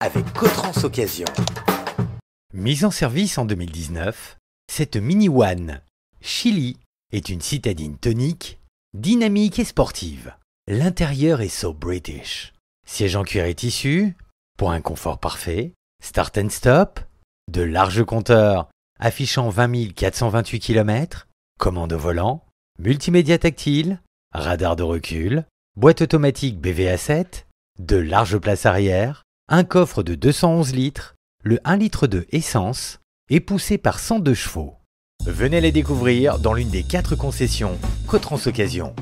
avec Cotrans Occasion. Mise en service en 2019, cette Mini One Chili est une citadine tonique, dynamique et sportive. L'intérieur est so British. Siège en cuir et tissu, point un confort parfait, start and stop, de larges compteurs affichant 20 428 km, commande au volant, multimédia tactile, radar de recul, boîte automatique BVA7, de larges places arrière, un coffre de 211 litres, le 1 litre de essence et poussé par 102 chevaux. Venez les découvrir dans l'une des quatre concessions Cotrans Occasion.